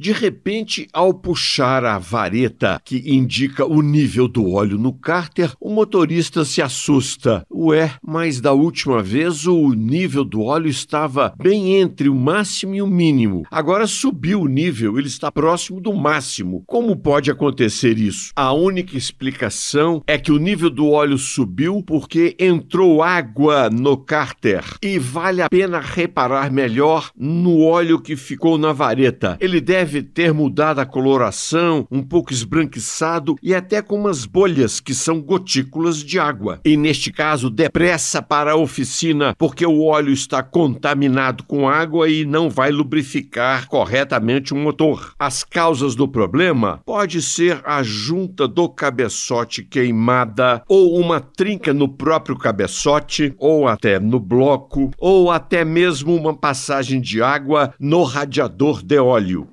De repente, ao puxar a vareta que indica o nível do óleo no cárter, o motorista se assusta. Ué, mas da última vez o nível do óleo estava bem entre o máximo e o mínimo. Agora subiu o nível, ele está próximo do máximo. Como pode acontecer isso? A única explicação é que o nível do óleo subiu porque entrou água no cárter. E vale a pena reparar melhor no óleo que ficou na vareta. Ele deve deve ter mudado a coloração, um pouco esbranquiçado e até com umas bolhas que são gotículas de água. E neste caso, depressa para a oficina, porque o óleo está contaminado com água e não vai lubrificar corretamente o motor. As causas do problema pode ser a junta do cabeçote queimada ou uma trinca no próprio cabeçote ou até no bloco ou até mesmo uma passagem de água no radiador de óleo.